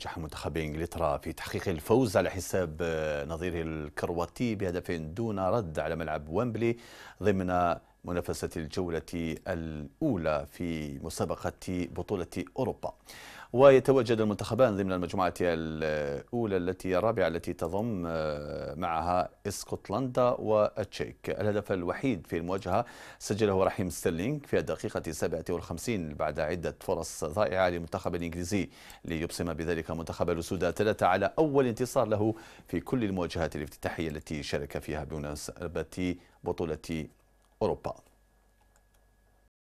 نجح منتخب انجلترا في تحقيق الفوز على حساب آه، نظيره الكرواتي بهدف دون رد على ملعب ويمبلي ضمن منافسة الجولة الأولى في مسابقة بطولة أوروبا ويتواجد المنتخبان ضمن المجموعة الأولى التي الرابعة التي تضم آه، معها اسكتلندا والتشيك الهدف الوحيد في المواجهة سجله رحيم ستيرلينغ في الدقيقة 57 بعد عدة فرص ضائعة للمنتخب الإنجليزي ليبصم بذلك منتخب الأسود ثلاثة على أول انتصار له في كل المواجهات الافتتاحية التي شارك فيها بمناسبة بطولة أوروبا